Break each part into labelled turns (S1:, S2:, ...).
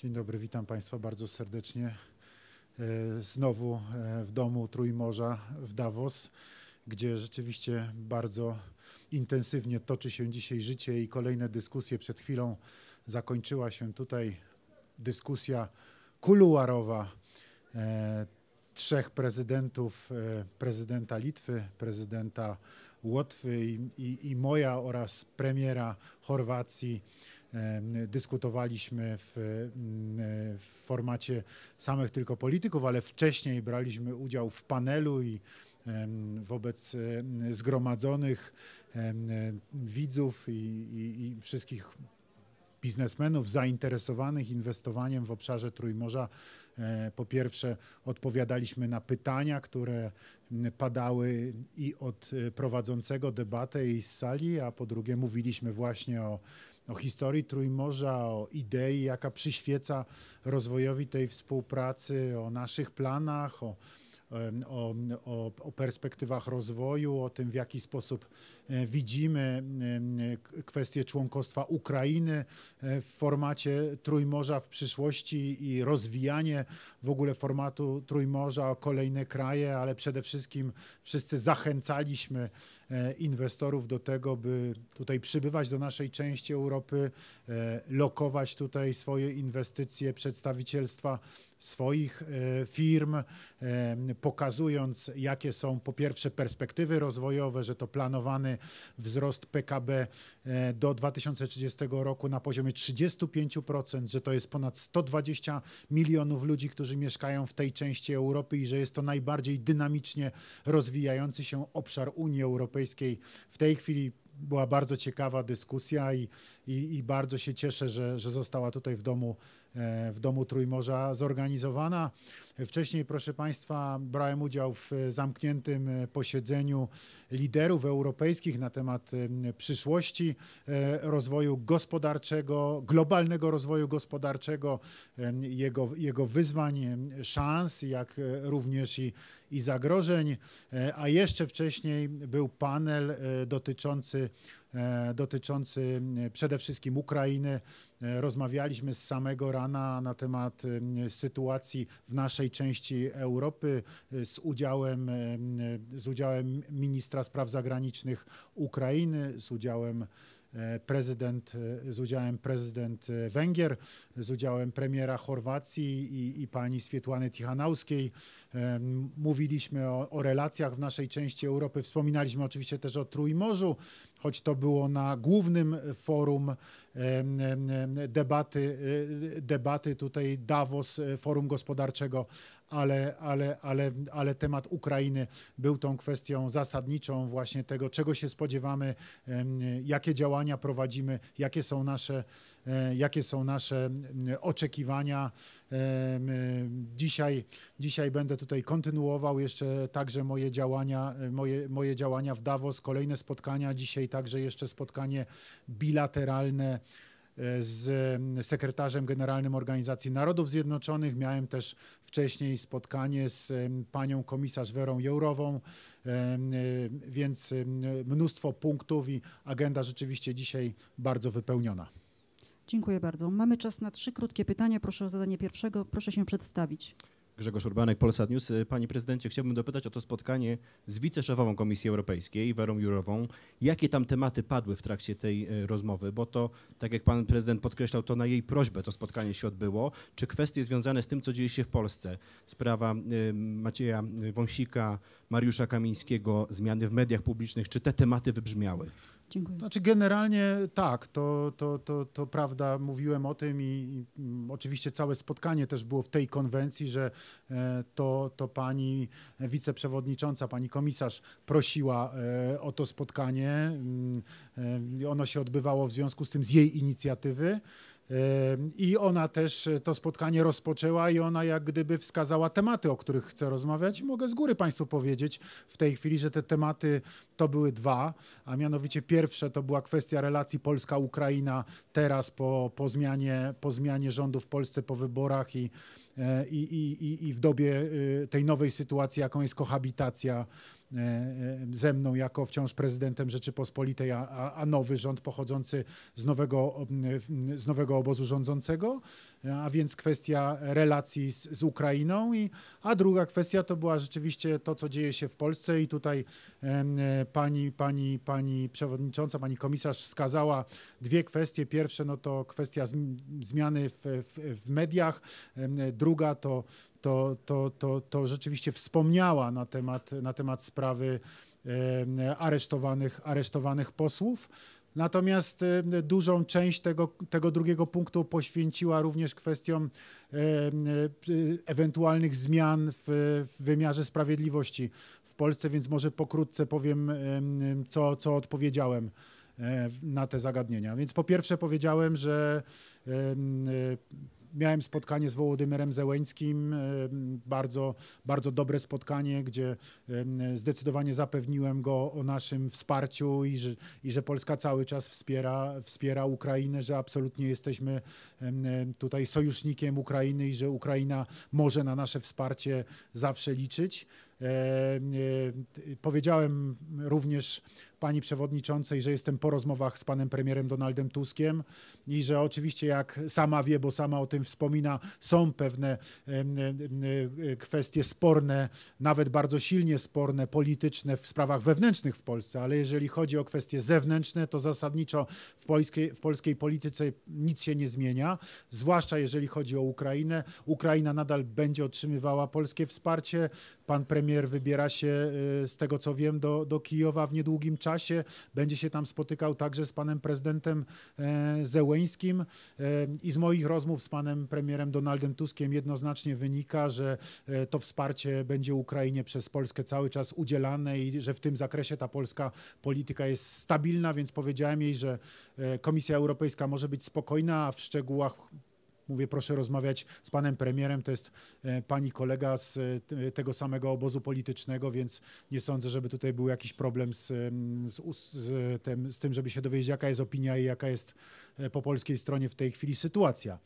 S1: Dzień dobry, witam Państwa bardzo serdecznie. E, znowu e, w domu Trójmorza w Davos, gdzie rzeczywiście bardzo intensywnie toczy się dzisiaj życie i kolejne dyskusje. Przed chwilą zakończyła się tutaj dyskusja kuluarowa e, trzech prezydentów, prezydenta Litwy, prezydenta Łotwy i, i, i moja oraz premiera Chorwacji dyskutowaliśmy w, w formacie samych tylko polityków, ale wcześniej braliśmy udział w panelu i wobec zgromadzonych widzów i, i, i wszystkich biznesmenów zainteresowanych inwestowaniem w obszarze Trójmorza. E, po pierwsze, odpowiadaliśmy na pytania, które padały i od e, prowadzącego debatę i z sali, a po drugie, mówiliśmy właśnie o o historii Trójmorza, o idei, jaka przyświeca rozwojowi tej współpracy, o naszych planach, o, o, o, o perspektywach rozwoju, o tym, w jaki sposób E, widzimy e, e, kwestię członkostwa Ukrainy w formacie Trójmorza w przyszłości i rozwijanie w ogóle formatu Trójmorza o kolejne kraje, ale przede wszystkim wszyscy zachęcaliśmy inwestorów do tego, by tutaj przybywać do naszej części Europy, lokować tutaj swoje inwestycje, przedstawicielstwa swoich firm, pokazując, jakie są po pierwsze perspektywy rozwojowe, że to planowany wzrost PKB e, do 2030 roku na poziomie 35%, że to jest ponad 120 milionów ludzi, którzy mieszkają w tej części Europy i że jest to najbardziej dynamicznie rozwijający się obszar Unii Europejskiej. W tej chwili była bardzo ciekawa dyskusja i, i, i bardzo się cieszę, że, że została tutaj w domu E, w Domu Trójmorza zorganizowana. Wcześniej, proszę Państwa, brałem udział w zamkniętym posiedzeniu liderów europejskich na temat przyszłości e, rozwoju gospodarczego, globalnego rozwoju gospodarczego, jego, jego wyzwań, szans, jak e, również i, i zagrożeń. A jeszcze wcześniej był panel dotyczący E, dotyczący e, przede wszystkim Ukrainy. E, rozmawialiśmy z samego rana na temat sytuacji w naszej części Europy z udziałem, z udziałem ministra spraw zagranicznych Ukrainy, z udziałem E, prezydent, e, z udziałem prezydent e, Węgier, z udziałem premiera Chorwacji i, i pani Swietłany Tichanauskiej. Mówiliśmy o, o relacjach w naszej części Europy, wspominaliśmy oczywiście też o Trójmorzu, choć to było na głównym forum debaty, debaty tutaj Davos Forum Gospodarczego ale, ale, ale, ale temat Ukrainy był tą kwestią zasadniczą właśnie tego, czego się spodziewamy, jakie działania prowadzimy, jakie są nasze, e, jakie są nasze oczekiwania. E, dzisiaj, dzisiaj będę tutaj kontynuował jeszcze także moje działania, e, moje, moje działania w Davos, kolejne spotkania, dzisiaj także jeszcze spotkanie bilateralne z sekretarzem generalnym Organizacji Narodów Zjednoczonych. Miałem też wcześniej spotkanie z panią komisarz Werą Jourową, e, więc mnóstwo punktów i agenda rzeczywiście dzisiaj bardzo wypełniona. Dziękuję bardzo. Mamy czas na trzy krótkie pytania. Proszę o zadanie pierwszego. Proszę się przedstawić. Grzegorz Urbanek, Polsat News. Panie prezydencie, chciałbym dopytać o to spotkanie z wiceszefową Komisji Europejskiej, Werą Jurową. Jakie tam tematy padły w trakcie tej e, rozmowy? Bo to, tak jak pan prezydent podkreślał, to na jej prośbę to spotkanie się odbyło. Czy kwestie związane z tym, co dzieje się w Polsce, sprawa e, Macieja Wąsika, Mariusza Kamińskiego, zmiany w mediach publicznych, czy te tematy wybrzmiały? Dziękuję. Znaczy generalnie tak, to, to, to, to prawda, mówiłem o tym i, i mm, oczywiście całe spotkanie też było w tej konwencji, że e, to, to pani wiceprzewodnicząca, pani komisarz prosiła e, o to spotkanie. Mm, e, ono się odbywało w związku z tym z jej inicjatywy. I ona też e, to spotkanie rozpoczęła i ona jak gdyby wskazała tematy, o których chcę rozmawiać. Mogę z góry Państwu powiedzieć w tej chwili, że te tematy to były dwa, a mianowicie pierwsze to była kwestia relacji Polska-Ukraina teraz po, po, zmianie, po zmianie rządu w Polsce po wyborach i, e, i, i, i w dobie y, tej nowej sytuacji, jaką jest kohabitacja E, e, ze mną jako wciąż prezydentem Rzeczypospolitej, a, a nowy rząd pochodzący z nowego, z nowego obozu rządzącego, a więc kwestia relacji z, z Ukrainą, i, a druga kwestia to była rzeczywiście to, co dzieje się w Polsce i tutaj e, pani, pani, pani przewodnicząca, pani komisarz wskazała dwie kwestie. Pierwsze no to kwestia zmiany w, w, w mediach, druga to to, to, to, to rzeczywiście wspomniała na temat, na temat sprawy aresztowanych, aresztowanych posłów. Natomiast dużą część tego, tego drugiego punktu poświęciła również kwestiom e, ewentualnych zmian w, w wymiarze sprawiedliwości w Polsce, więc może pokrótce powiem, co, co odpowiedziałem e, na te zagadnienia. Więc po pierwsze powiedziałem, że miałem spotkanie z Wołodymyrem Zełeńskim, e, bardzo, bardzo dobre spotkanie, gdzie zdecydowanie zapewniłem go o naszym wsparciu i że, i że Polska cały czas wspiera, wspiera Ukrainę, że absolutnie jesteśmy tutaj sojusznikiem Ukrainy i że Ukraina może na nasze wsparcie zawsze liczyć. E, e, powiedziałem również pani przewodniczącej, że jestem po rozmowach z panem premierem Donaldem Tuskiem i że oczywiście, jak sama wie, bo sama o tym wspomina, są pewne kwestie sporne, nawet bardzo silnie sporne, polityczne w sprawach wewnętrznych w Polsce, ale jeżeli chodzi o kwestie zewnętrzne, to zasadniczo w polskiej, w polskiej polityce nic się nie zmienia, zwłaszcza jeżeli chodzi o Ukrainę. Ukraina nadal będzie otrzymywała polskie wsparcie. Pan premier wybiera się, e, z tego co wiem, do, do Kijowa w niedługim czasie czasie. Będzie się tam spotykał także z panem prezydentem e, Zełeńskim e, i z moich rozmów z panem premierem Donaldem Tuskiem jednoznacznie wynika, że e, to wsparcie będzie Ukrainie przez Polskę cały czas udzielane i że w tym zakresie ta polska polityka jest stabilna, więc powiedziałem jej, że Komisja Europejska może być spokojna, a w szczegółach Mówię, proszę rozmawiać z panem premierem, to jest e, pani kolega z e, e, tego samego obozu politycznego, więc nie sądzę, żeby tutaj był jakiś problem z, z, z, tym, z tym, żeby się dowiedzieć, jaka jest opinia i jaka jest po polskiej stronie w tej chwili sytuacja.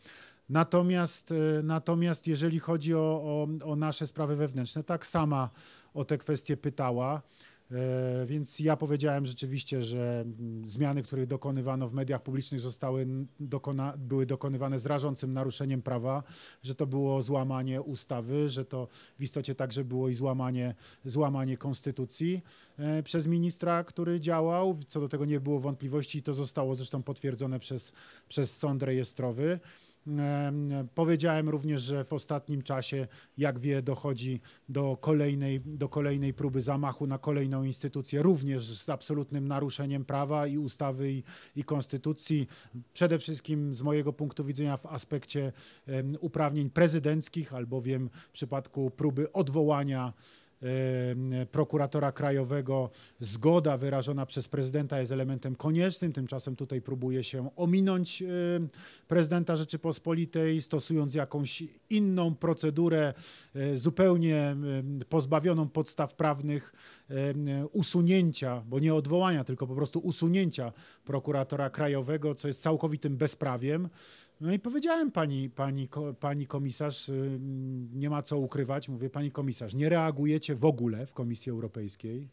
S1: Natomiast, natomiast jeżeli chodzi o, o, o nasze sprawy wewnętrzne, tak sama o te kwestie pytała. E, więc ja powiedziałem rzeczywiście, że mm, zmiany, których dokonywano w mediach publicznych, zostały dokona, były dokonywane z rażącym naruszeniem prawa, że to było złamanie ustawy, że to w istocie także było i złamanie, złamanie konstytucji e, przez ministra, który działał. Co do tego nie było wątpliwości i to zostało zresztą potwierdzone przez, przez sąd rejestrowy. Powiedziałem również, że w ostatnim czasie, jak wie, dochodzi do kolejnej, do kolejnej próby zamachu na kolejną instytucję, również z absolutnym naruszeniem prawa i ustawy i, i konstytucji. Przede wszystkim z mojego punktu widzenia w aspekcie uprawnień prezydenckich, albowiem w przypadku próby odwołania prokuratora krajowego, zgoda wyrażona przez prezydenta jest elementem koniecznym. Tymczasem tutaj próbuje się ominąć prezydenta Rzeczypospolitej, stosując jakąś inną procedurę, e, zupełnie pozbawioną podstaw prawnych usunięcia, bo nie odwołania, tylko po prostu usunięcia prokuratora krajowego, co jest całkowitym bezprawiem. No i powiedziałem pani, pani, pani komisarz, y, nie ma co ukrywać, mówię pani komisarz, nie reagujecie w ogóle w Komisji Europejskiej.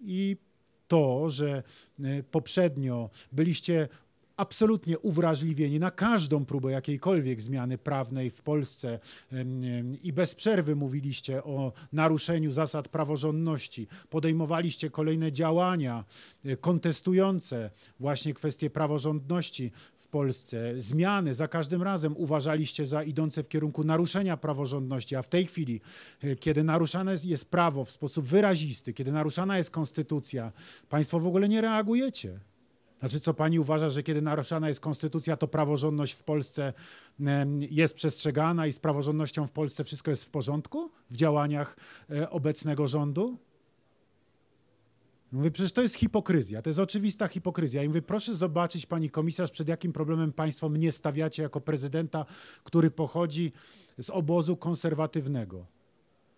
S1: I to, że y, poprzednio byliście absolutnie uwrażliwieni na każdą próbę jakiejkolwiek zmiany prawnej w Polsce y, i bez przerwy mówiliście o naruszeniu zasad praworządności. Podejmowaliście kolejne działania kontestujące właśnie kwestie praworządności Polsce, zmiany za każdym razem uważaliście za idące w kierunku naruszenia praworządności, a w tej chwili, e, kiedy naruszane jest prawo w sposób wyrazisty, kiedy naruszana jest konstytucja, państwo w ogóle nie reagujecie. Znaczy, co pani uważa, że kiedy naruszana jest konstytucja, to praworządność w Polsce jest przestrzegana i z praworządnością w Polsce wszystko jest w porządku w działaniach e, obecnego rządu? Mówię, przecież to jest hipokryzja, to jest oczywista hipokryzja. I mówię, proszę zobaczyć, pani komisarz, przed jakim problemem państwo mnie stawiacie jako prezydenta, który pochodzi z obozu konserwatywnego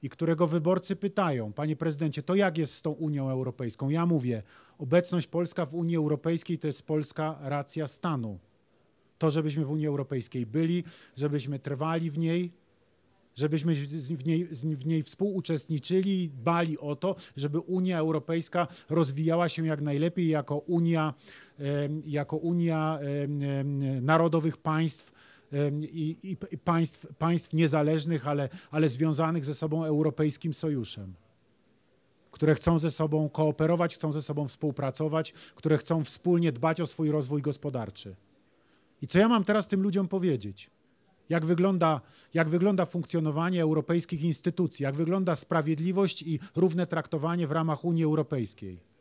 S1: i którego wyborcy pytają, panie prezydencie, to jak jest z tą Unią Europejską? Ja mówię, obecność Polska w Unii Europejskiej to jest polska racja stanu. To, żebyśmy w Unii Europejskiej byli, żebyśmy trwali w niej, żebyśmy w niej, w niej współuczestniczyli, bali o to, żeby Unia Europejska rozwijała się jak najlepiej jako Unia, jako Unia narodowych państw. I, i, i, państw, państw niezależnych, ale, ale związanych ze sobą Europejskim Sojuszem, które chcą ze sobą kooperować, chcą ze sobą współpracować, które chcą wspólnie dbać o swój rozwój gospodarczy. I co ja mam teraz tym ludziom powiedzieć? jak wygląda, jak wygląda funkcjonowanie europejskich instytucji, jak wygląda sprawiedliwość i równe traktowanie w ramach Unii Europejskiej.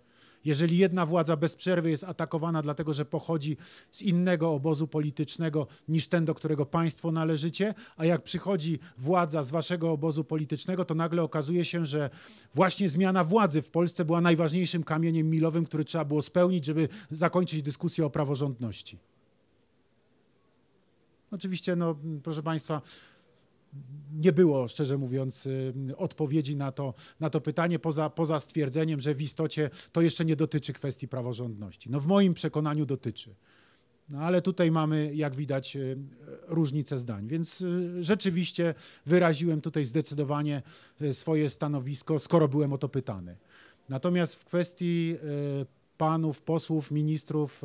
S1: Jeżeli jedna władza bez przerwy jest atakowana dlatego, że pochodzi z innego obozu politycznego niż ten, do którego państwo należycie, a jak przychodzi władza z waszego obozu politycznego, to nagle okazuje się, że właśnie zmiana władzy w Polsce była najważniejszym kamieniem milowym, który trzeba było spełnić, żeby zakończyć dyskusję o praworządności. Oczywiście, no, proszę Państwa, nie było, szczerze mówiąc, y, odpowiedzi na to, na to pytanie, poza, poza stwierdzeniem, że w istocie to jeszcze nie dotyczy kwestii praworządności. No w moim przekonaniu dotyczy. No ale tutaj mamy, jak widać, y, różnicę zdań. Więc y, rzeczywiście wyraziłem tutaj zdecydowanie swoje stanowisko, skoro byłem o to pytany. Natomiast w kwestii panów posłów, ministrów,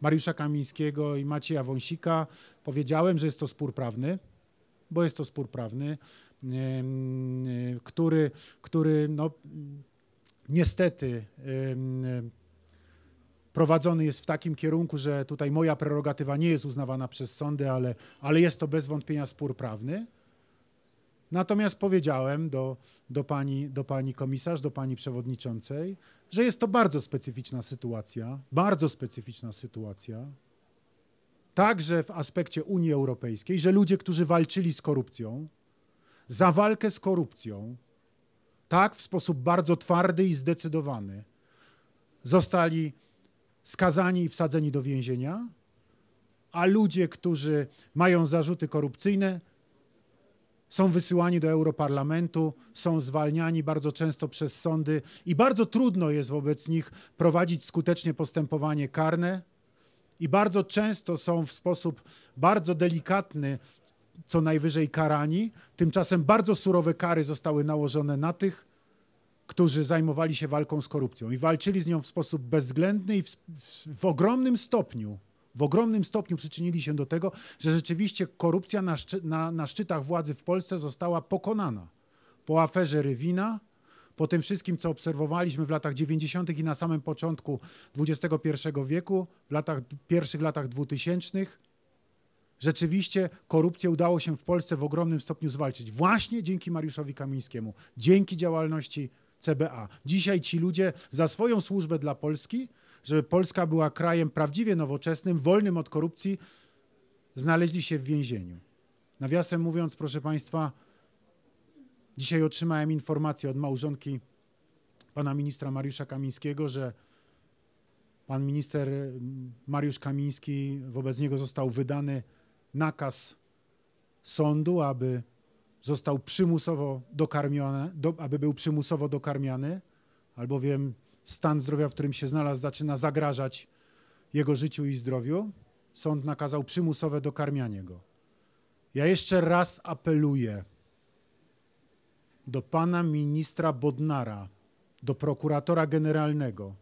S1: Mariusza Kamińskiego i Macieja Wąsika. Powiedziałem, że jest to spór prawny, bo jest to spór prawny, który, który no, niestety prowadzony jest w takim kierunku, że tutaj moja prerogatywa nie jest uznawana przez sądy, ale, ale jest to bez wątpienia spór prawny. Natomiast powiedziałem do, do, pani, do pani komisarz, do pani przewodniczącej, że jest to bardzo specyficzna sytuacja, bardzo specyficzna sytuacja, także w aspekcie Unii Europejskiej, że ludzie, którzy walczyli z korupcją, za walkę z korupcją, tak w sposób bardzo twardy i zdecydowany, zostali skazani i wsadzeni do więzienia, a ludzie, którzy mają zarzuty korupcyjne, są wysyłani do Europarlamentu, są zwalniani bardzo często przez sądy i bardzo trudno jest wobec nich prowadzić skutecznie postępowanie karne. I bardzo często są w sposób bardzo delikatny, co najwyżej karani. Tymczasem bardzo surowe kary zostały nałożone na tych, którzy zajmowali się walką z korupcją i walczyli z nią w sposób bezwzględny i w, w, w ogromnym stopniu w ogromnym stopniu przyczynili się do tego, że rzeczywiście korupcja na, szczy na, na szczytach władzy w Polsce została pokonana. Po aferze Rywina, po tym wszystkim, co obserwowaliśmy w latach 90. i na samym początku XXI wieku, w latach, pierwszych latach 2000, rzeczywiście korupcję udało się w Polsce w ogromnym stopniu zwalczyć. Właśnie dzięki Mariuszowi Kamińskiemu, dzięki działalności CBA. Dzisiaj ci ludzie za swoją służbę dla Polski żeby Polska była krajem prawdziwie nowoczesnym, wolnym od korupcji, znaleźli się w więzieniu. Nawiasem mówiąc, proszę Państwa, dzisiaj otrzymałem informację od małżonki pana ministra Mariusza Kamińskiego, że pan minister mm, Mariusz Kamiński, wobec niego został wydany nakaz sądu, aby został przymusowo dokarmiony, do, aby był przymusowo dokarmiany, albowiem stan zdrowia, w którym się znalazł, zaczyna zagrażać jego życiu i zdrowiu, sąd nakazał przymusowe dokarmianie go. Ja jeszcze raz apeluję do pana ministra Bodnara, do prokuratora generalnego,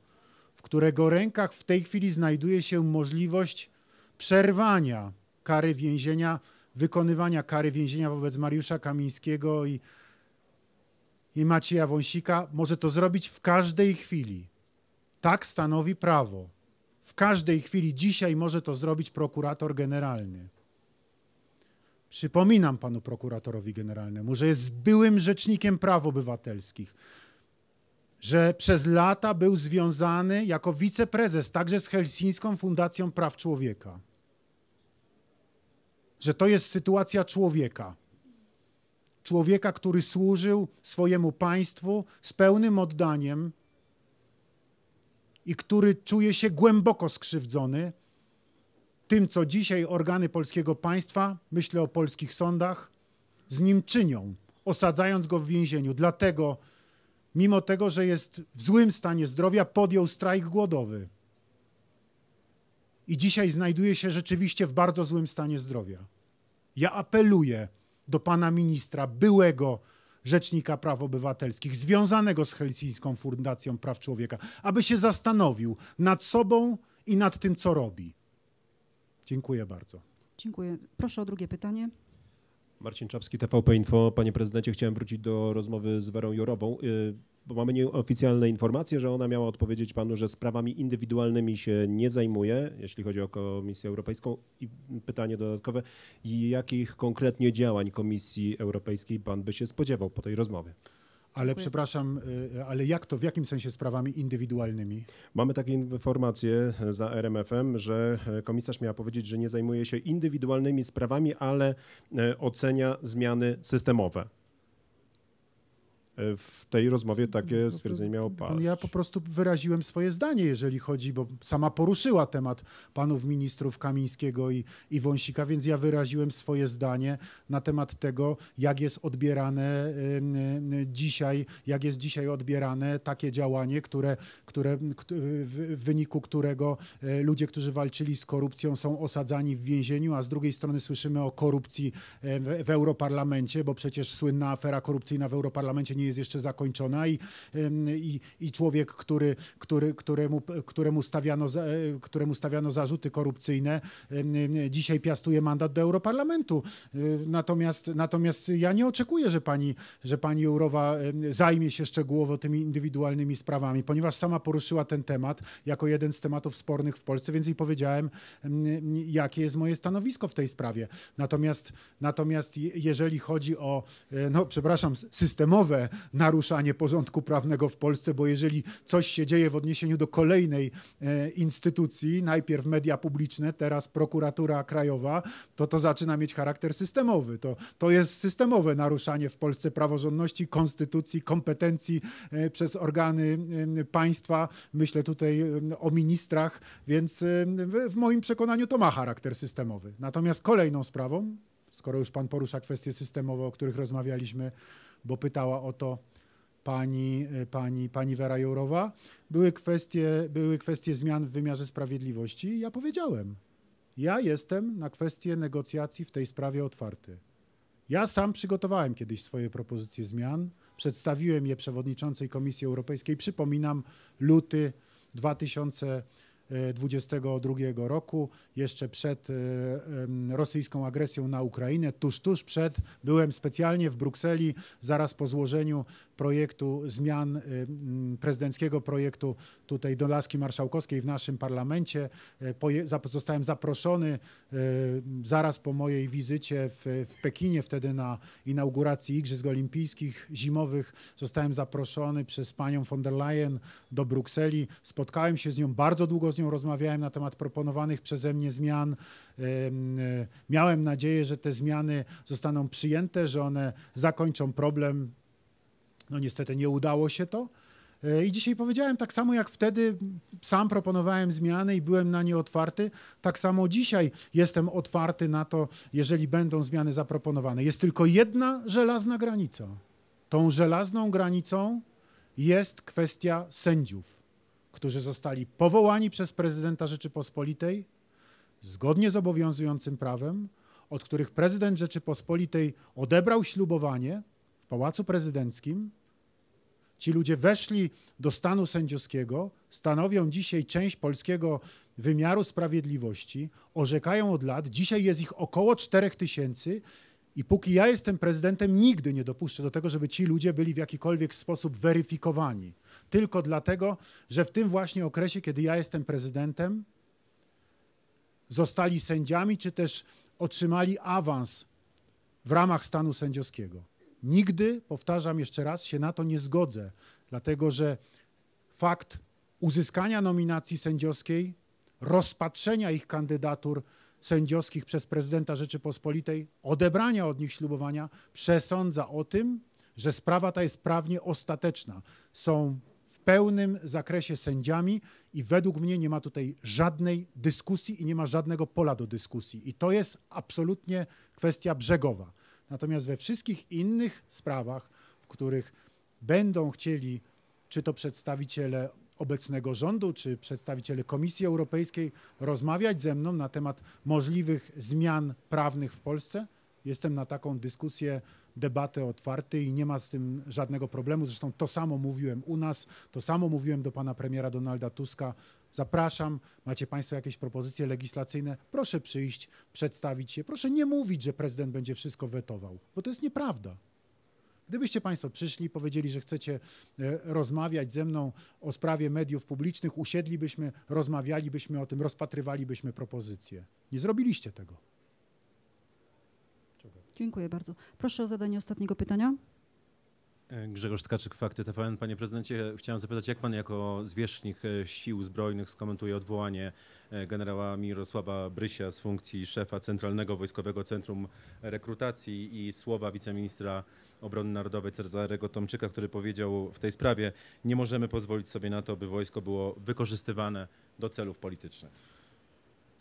S1: w którego rękach w tej chwili znajduje się możliwość przerwania kary więzienia, wykonywania kary więzienia wobec Mariusza Kamińskiego i i Macieja Wąsika może to zrobić w każdej chwili. Tak stanowi prawo. W każdej chwili dzisiaj może to zrobić prokurator generalny. Przypominam panu prokuratorowi generalnemu, że jest byłym rzecznikiem praw obywatelskich, że przez lata był związany jako wiceprezes także z Helsińską Fundacją Praw Człowieka. Że to jest sytuacja człowieka człowieka, który służył swojemu państwu z pełnym oddaniem i który czuje się głęboko skrzywdzony tym, co dzisiaj organy polskiego państwa, myślę o polskich sądach, z nim czynią, osadzając go w więzieniu. Dlatego, mimo tego, że jest w złym stanie zdrowia, podjął strajk głodowy. I dzisiaj znajduje się rzeczywiście w bardzo złym stanie zdrowia. Ja apeluję, do pana ministra, byłego rzecznika praw obywatelskich, związanego z Helsińską Fundacją Praw Człowieka, aby się zastanowił nad sobą i nad tym, co robi. Dziękuję bardzo. Dziękuję. Proszę o drugie pytanie. Marcin Czapski, TVP Info. Panie prezydencie, chciałem wrócić do rozmowy z Werą Jurową, y, bo mamy nieoficjalne informacje, że ona miała odpowiedzieć panu, że sprawami indywidualnymi się nie zajmuje, jeśli chodzi o Komisję Europejską. I pytanie dodatkowe, jakich konkretnie działań Komisji Europejskiej pan by się spodziewał po tej rozmowie? Ale przepraszam, y, y, ale jak to, w jakim sensie sprawami indywidualnymi? Mamy takie informacje za RMF-em, że e, komisarz miała powiedzieć, że nie zajmuje się indywidualnymi sprawami, ale e, ocenia zmiany systemowe w tej rozmowie takie no stwierdzenie miało pan. Ja po prostu wyraziłem swoje zdanie, jeżeli chodzi, bo sama poruszyła temat panów ministrów Kamińskiego i, i Wąsika, więc ja wyraziłem swoje zdanie na temat tego, jak jest odbierane dzisiaj, jak jest dzisiaj odbierane takie działanie, które, które w wyniku którego e, ludzie, którzy walczyli z korupcją są osadzani w więzieniu, a z drugiej strony słyszymy o korupcji e, w, w Europarlamencie, bo przecież słynna afera korupcyjna w Europarlamencie nie nie jest jeszcze zakończona i, i, i człowiek, który, który, któremu, któremu, stawiano, e, któremu stawiano zarzuty korupcyjne, dzisiaj piastuje mandat do Europarlamentu. E, natomiast, natomiast ja nie oczekuję, że pani, że pani Jurowa zajmie się szczegółowo tymi indywidualnymi sprawami, ponieważ sama poruszyła ten temat jako jeden z tematów spornych w Polsce, więc jej powiedziałem, jakie jest moje stanowisko w tej sprawie. Natomiast, natomiast jeżeli chodzi o, e, no przepraszam, systemowe naruszanie porządku prawnego w Polsce, bo jeżeli coś się dzieje w odniesieniu do kolejnej e, instytucji, najpierw media publiczne, teraz prokuratura krajowa, to to zaczyna mieć charakter systemowy. To, to jest systemowe naruszanie w Polsce praworządności, konstytucji, kompetencji e, przez organy państwa. Myślę tutaj o ministrach, więc w moim przekonaniu to ma charakter systemowy. Natomiast kolejną sprawą, skoro już pan porusza kwestie systemowe, o których rozmawialiśmy, bo pytała o to pani, e, pani, pani Wera Jourowa, były kwestie, były kwestie zmian w wymiarze sprawiedliwości. Ja powiedziałem, ja jestem na kwestie negocjacji w tej sprawie otwarty. Ja sam przygotowałem kiedyś swoje propozycje zmian, przedstawiłem je przewodniczącej Komisji Europejskiej. Przypominam, luty 2000 22 roku, jeszcze przed e, rosyjską agresją na Ukrainę, tuż, tuż przed, byłem specjalnie w Brukseli zaraz po złożeniu projektu zmian, e, prezydenckiego projektu tutaj do Laski Marszałkowskiej w naszym parlamencie. E, zostałem zaproszony zaraz po mojej wizycie w, w Pekinie, wtedy na inauguracji Igrzysk Olimpijskich Zimowych. Zostałem zaproszony przez panią von der Leyen do Brukseli. Spotkałem się z nią, bardzo długo z nią rozmawiałem na temat proponowanych przeze mnie zmian. E, miałem nadzieję, że te zmiany zostaną przyjęte, że one zakończą problem. No niestety nie udało się to. E, I dzisiaj powiedziałem tak samo jak wtedy, sam proponowałem zmiany i byłem na nie otwarty. Tak samo dzisiaj jestem otwarty na to, jeżeli będą zmiany zaproponowane. Jest tylko jedna żelazna granica. Tą żelazną granicą jest kwestia sędziów którzy zostali powołani przez prezydenta Rzeczypospolitej zgodnie z obowiązującym prawem, od których prezydent Rzeczypospolitej odebrał ślubowanie w Pałacu Prezydenckim. Ci ludzie weszli do stanu sędziowskiego, stanowią dzisiaj część polskiego wymiaru sprawiedliwości, orzekają od lat. Dzisiaj jest ich około 4 tysięcy. I póki ja jestem prezydentem, nigdy nie dopuszczę do tego, żeby ci ludzie byli w jakikolwiek sposób weryfikowani tylko dlatego, że w tym właśnie okresie, kiedy ja jestem prezydentem, zostali sędziami, czy też otrzymali awans w ramach stanu sędziowskiego. Nigdy, powtarzam jeszcze raz, się na to nie zgodzę, dlatego że fakt uzyskania nominacji sędziowskiej, rozpatrzenia ich kandydatur sędziowskich przez prezydenta Rzeczypospolitej, odebrania od nich ślubowania, przesądza o tym, że sprawa ta jest prawnie ostateczna. Są pełnym zakresie sędziami i według mnie nie ma tutaj żadnej dyskusji i nie ma żadnego pola do dyskusji. I to jest absolutnie kwestia brzegowa. Natomiast we wszystkich innych sprawach, w których będą chcieli, czy to przedstawiciele obecnego rządu, czy przedstawiciele Komisji Europejskiej rozmawiać ze mną na temat możliwych zmian prawnych w Polsce, jestem na taką dyskusję debaty otwarte i nie ma z tym żadnego problemu. Zresztą to samo mówiłem u nas, to samo mówiłem do pana premiera Donalda Tuska. Zapraszam, macie Państwo jakieś propozycje legislacyjne, proszę przyjść, przedstawić się. Proszę nie mówić, że prezydent będzie wszystko wetował, bo to jest nieprawda. Gdybyście Państwo przyszli, powiedzieli, że chcecie e, rozmawiać ze mną o sprawie mediów publicznych, usiedlibyśmy, rozmawialibyśmy o tym, rozpatrywalibyśmy propozycje. Nie zrobiliście tego. Dziękuję bardzo. Proszę o zadanie ostatniego pytania. E, Grzegorz Tkaczyk, Fakty TVN. Panie prezydencie, chciałem zapytać, jak pan jako zwierzchnik e, sił zbrojnych skomentuje odwołanie e, generała Mirosława Brysia z funkcji szefa Centralnego Wojskowego Centrum Rekrutacji i słowa wiceministra Obrony Narodowej Cezarego Tomczyka, który powiedział w tej sprawie, nie możemy pozwolić sobie na to, by wojsko było wykorzystywane do celów politycznych.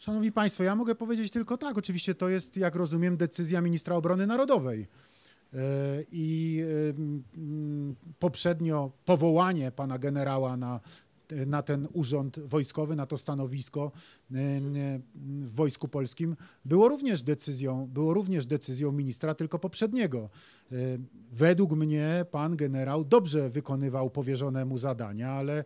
S1: Szanowni Państwo, ja mogę powiedzieć tylko tak. Oczywiście to jest, jak rozumiem, decyzja ministra obrony narodowej. E, I e, poprzednio powołanie pana generała na, na ten urząd wojskowy, na to stanowisko e, w Wojsku Polskim było również decyzją, było również decyzją ministra, tylko poprzedniego. Według mnie pan generał dobrze wykonywał powierzone mu zadania, ale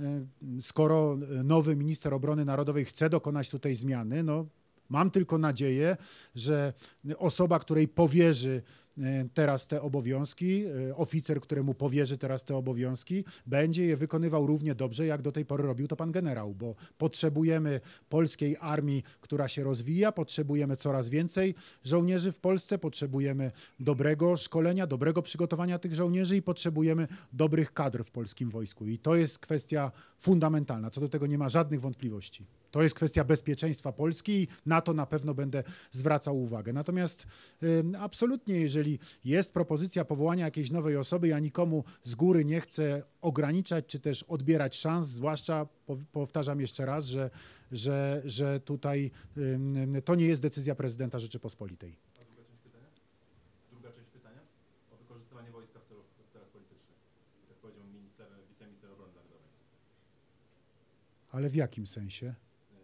S1: E, skoro e, nowy minister obrony narodowej chce dokonać tutaj zmiany, no mam tylko nadzieję, że osoba, której powierzy E, teraz te obowiązki, e, oficer, któremu powierzy teraz te obowiązki, będzie je wykonywał równie dobrze, jak do tej pory robił to pan generał, bo potrzebujemy polskiej armii, która się rozwija, potrzebujemy coraz więcej żołnierzy w Polsce, potrzebujemy dobrego szkolenia, dobrego przygotowania tych żołnierzy i potrzebujemy dobrych kadr w polskim wojsku. I to jest kwestia fundamentalna, co do tego nie ma żadnych wątpliwości. To jest kwestia bezpieczeństwa Polski i na to na pewno będę zwracał uwagę. Natomiast absolutnie, jeżeli Czyli jest propozycja powołania jakiejś nowej osoby, ja nikomu z góry nie chcę ograniczać czy też odbierać szans, zwłaszcza powtarzam jeszcze raz, że, że, że tutaj to nie jest decyzja prezydenta Rzeczypospolitej. druga część pytania? Druga część pytania o wykorzystywanie wojska w, celach politycznych. Jak powiedział minister, wiceminister obrony narodowej. Ale w jakim sensie? E,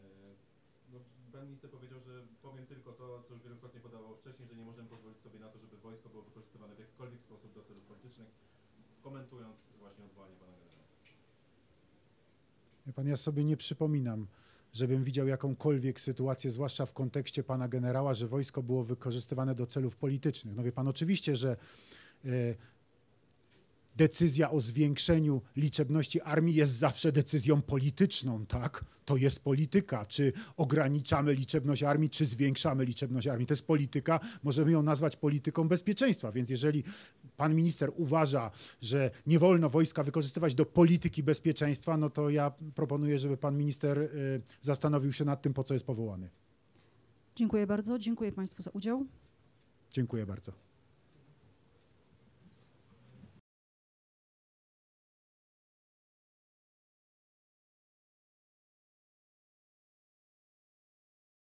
S1: no, pan minister powiedział, co już wielokrotnie podawał wcześniej, że nie możemy pozwolić sobie na to, żeby wojsko było wykorzystywane w jakikolwiek sposób do celów politycznych, komentując właśnie odwołanie pana generała. pan, ja sobie nie przypominam, żebym widział jakąkolwiek sytuację, zwłaszcza w kontekście pana generała, że wojsko było wykorzystywane do celów politycznych. No wie pan, oczywiście, że e, decyzja o zwiększeniu liczebności armii jest zawsze decyzją polityczną, tak? To jest polityka. Czy ograniczamy liczebność armii, czy zwiększamy liczebność armii. To jest polityka, możemy ją nazwać polityką bezpieczeństwa. Więc jeżeli pan minister uważa, że nie wolno wojska wykorzystywać do polityki bezpieczeństwa, no to ja proponuję, żeby pan minister y, zastanowił się nad tym, po co jest powołany. Dziękuję bardzo. Dziękuję państwu za udział. Dziękuję bardzo.